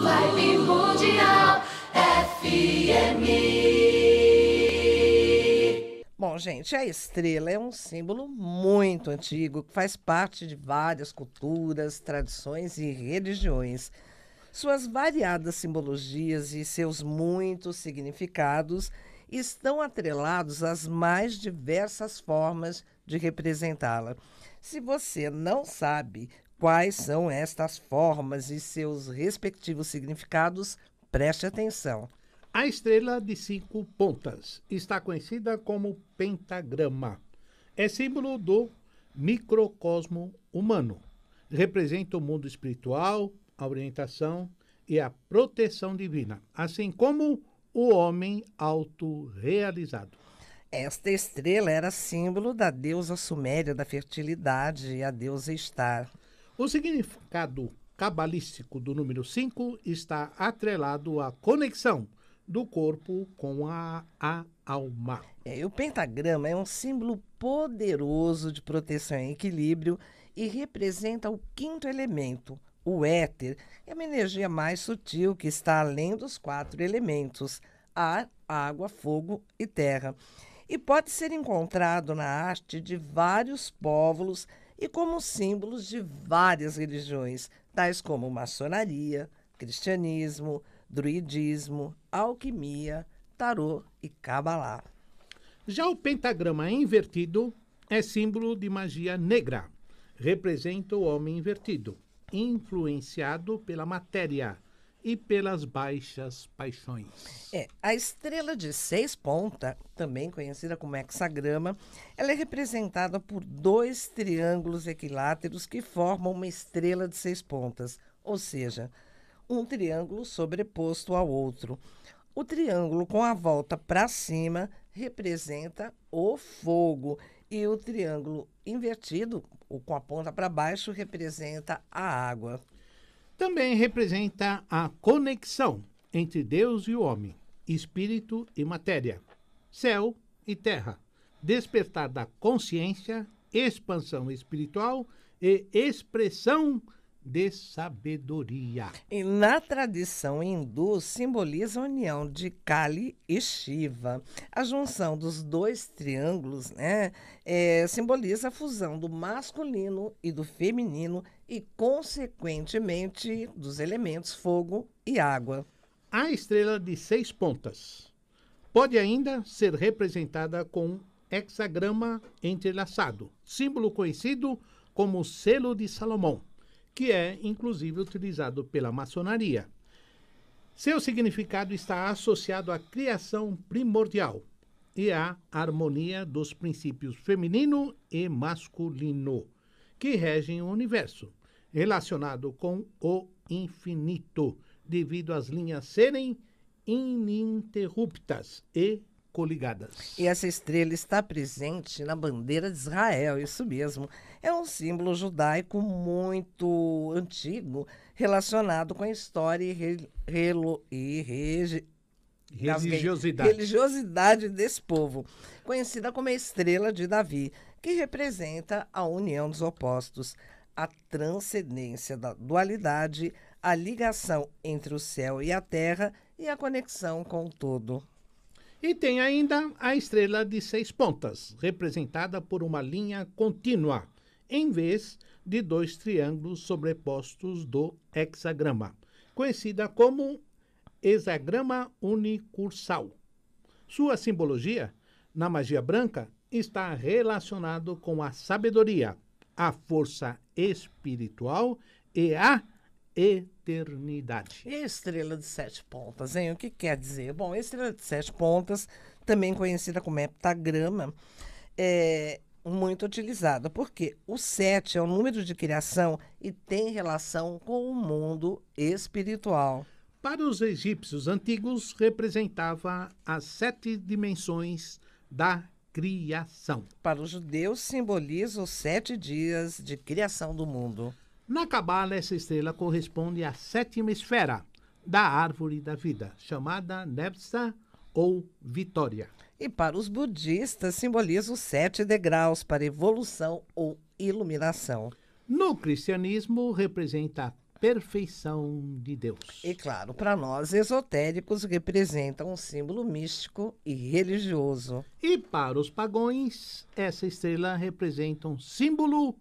Live Mundial FM. Bom, gente, a estrela é um símbolo muito antigo que faz parte de várias culturas, tradições e religiões. Suas variadas simbologias e seus muitos significados estão atrelados às mais diversas formas de representá-la. Se você não sabe Quais são estas formas e seus respectivos significados? Preste atenção. A estrela de cinco pontas está conhecida como pentagrama. É símbolo do microcosmo humano. Representa o mundo espiritual, a orientação e a proteção divina, assim como o homem autorrealizado. Esta estrela era símbolo da deusa suméria da fertilidade e a deusa Estar. O significado cabalístico do número 5 está atrelado à conexão do corpo com a, a alma. É, o pentagrama é um símbolo poderoso de proteção e equilíbrio e representa o quinto elemento, o éter, é uma energia mais sutil que está além dos quatro elementos: ar, água, fogo e terra. E pode ser encontrado na haste de vários povos e como símbolos de várias religiões, tais como maçonaria, cristianismo, druidismo, alquimia, tarô e cabalá. Já o pentagrama invertido é símbolo de magia negra. Representa o homem invertido, influenciado pela matéria, e pelas baixas paixões. É, a estrela de seis pontas, também conhecida como hexagrama, ela é representada por dois triângulos equiláteros que formam uma estrela de seis pontas, ou seja, um triângulo sobreposto ao outro. O triângulo com a volta para cima representa o fogo e o triângulo invertido, ou com a ponta para baixo, representa a água também representa a conexão entre Deus e o homem, espírito e matéria, céu e terra, despertar da consciência, expansão espiritual e expressão espiritual de sabedoria. E na tradição hindu simboliza a união de Kali e Shiva. A junção dos dois triângulos né, é, simboliza a fusão do masculino e do feminino e, consequentemente, dos elementos fogo e água. A estrela de seis pontas pode ainda ser representada com hexagrama entrelaçado, símbolo conhecido como selo de Salomão que é inclusive utilizado pela maçonaria. Seu significado está associado à criação primordial e à harmonia dos princípios feminino e masculino que regem o universo, relacionado com o infinito, devido às linhas serem ininterruptas e coligadas. E essa estrela está presente na bandeira de Israel, isso mesmo. É um símbolo judaico muito antigo, relacionado com a história e, re, relo, e regi, religiosidade. religiosidade desse povo, conhecida como a estrela de Davi, que representa a união dos opostos, a transcendência da dualidade, a ligação entre o céu e a terra e a conexão com o todo. E tem ainda a estrela de seis pontas, representada por uma linha contínua, em vez de dois triângulos sobrepostos do hexagrama, conhecida como hexagrama unicursal. Sua simbologia, na magia branca, está relacionado com a sabedoria, a força espiritual e a eternidade. E a estrela de sete pontas, hein? O que quer dizer? Bom, a estrela de sete pontas, também conhecida como heptagrama, é muito utilizada, porque o sete é o número de criação e tem relação com o mundo espiritual. Para os egípcios antigos, representava as sete dimensões da criação. Para os judeus, simboliza os sete dias de criação do mundo. Na Cabala, essa estrela corresponde à sétima esfera da árvore da vida, chamada Nepsa ou Vitória. E para os budistas, simboliza os sete degraus para evolução ou iluminação. No cristianismo, representa a perfeição de Deus. E claro, para nós esotéricos, representa um símbolo místico e religioso. E para os pagões, essa estrela representa um símbolo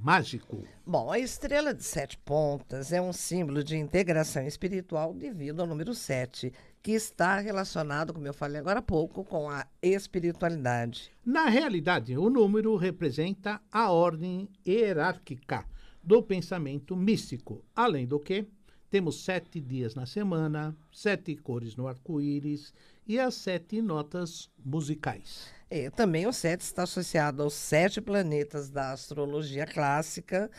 mágico. Bom, a estrela de sete pontas é um símbolo de integração espiritual devido ao número sete, que está relacionado, como eu falei agora há pouco, com a espiritualidade. Na realidade, o número representa a ordem hierárquica do pensamento místico, além do que temos sete dias na semana, sete cores no arco-íris e as sete notas musicais. É, também o sete está associado aos sete planetas da astrologia clássica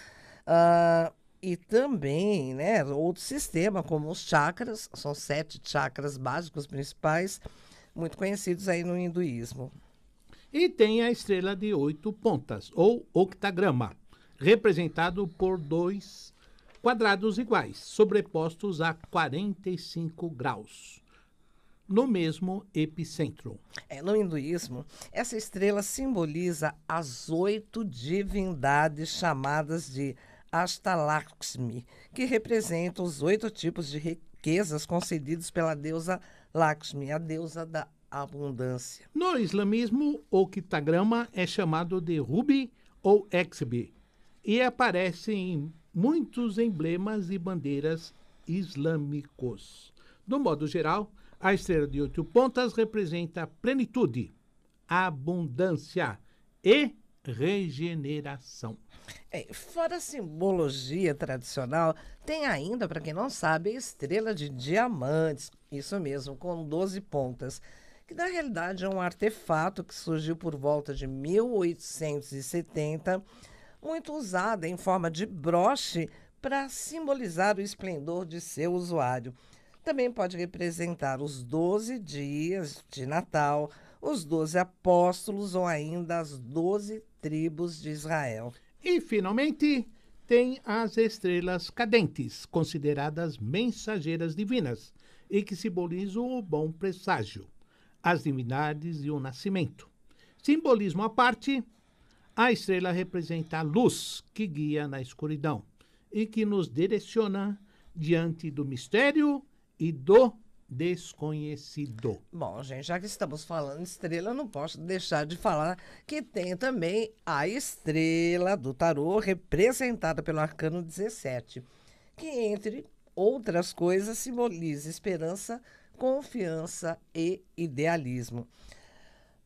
uh, e também né, outro sistema, como os chakras, são sete chakras básicos principais, muito conhecidos aí no hinduísmo. E tem a estrela de oito pontas, ou octagrama, representado por dois quadrados iguais, sobrepostos a 45 graus no mesmo epicentro. É, no hinduísmo, essa estrela simboliza as oito divindades chamadas de Ashtalakshmi, que representam os oito tipos de riquezas concedidos pela deusa Lakshmi, a deusa da abundância. No islamismo, o quitagrama é chamado de rubi ou exbi e aparece em muitos emblemas e bandeiras islâmicos. Do modo geral, a estrela de oito pontas representa plenitude, abundância e regeneração. É, fora a simbologia tradicional, tem ainda, para quem não sabe, a estrela de diamantes, isso mesmo, com 12 pontas, que na realidade é um artefato que surgiu por volta de 1870, muito usada em forma de broche para simbolizar o esplendor de seu usuário também pode representar os 12 dias de Natal, os 12 apóstolos ou ainda as 12 tribos de Israel. E, finalmente, tem as estrelas cadentes, consideradas mensageiras divinas e que simbolizam o bom presságio, as divindades e o nascimento. Simbolismo à parte, a estrela representa a luz que guia na escuridão e que nos direciona diante do mistério e do desconhecido. Bom, gente, já que estamos falando estrela, não posso deixar de falar que tem também a estrela do tarô representada pelo arcano 17, que entre outras coisas simboliza esperança, confiança e idealismo.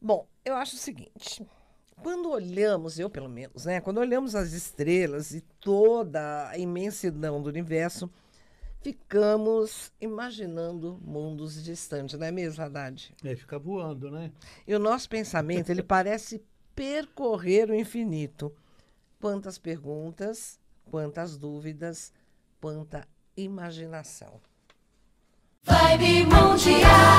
Bom, eu acho o seguinte, quando olhamos, eu pelo menos, né, quando olhamos as estrelas e toda a imensidão do universo, ficamos imaginando mundos distantes, não é mesmo, Haddad? É, fica voando, né? E o nosso pensamento, ele parece percorrer o infinito. Quantas perguntas, quantas dúvidas, quanta imaginação. Vibe Mundial.